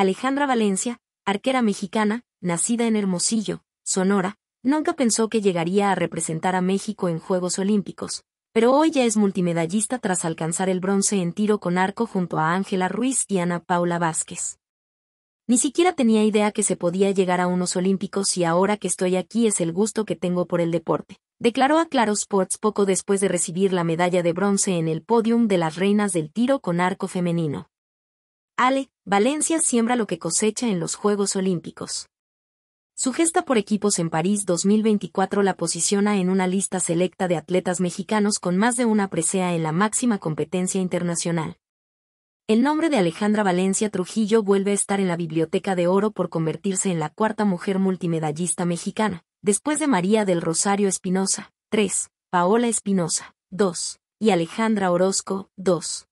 Alejandra Valencia, arquera mexicana, nacida en Hermosillo, Sonora, nunca pensó que llegaría a representar a México en Juegos Olímpicos, pero hoy ya es multimedallista tras alcanzar el bronce en tiro con arco junto a Ángela Ruiz y Ana Paula Vázquez. Ni siquiera tenía idea que se podía llegar a unos olímpicos y ahora que estoy aquí es el gusto que tengo por el deporte, declaró a Claro Sports poco después de recibir la medalla de bronce en el podium de las reinas del tiro con arco femenino. Ale, Valencia siembra lo que cosecha en los Juegos Olímpicos. Su gesta por equipos en París 2024 la posiciona en una lista selecta de atletas mexicanos con más de una presea en la máxima competencia internacional. El nombre de Alejandra Valencia Trujillo vuelve a estar en la Biblioteca de Oro por convertirse en la cuarta mujer multimedallista mexicana, después de María del Rosario Espinosa, 3, Paola Espinosa, 2, y Alejandra Orozco, 2.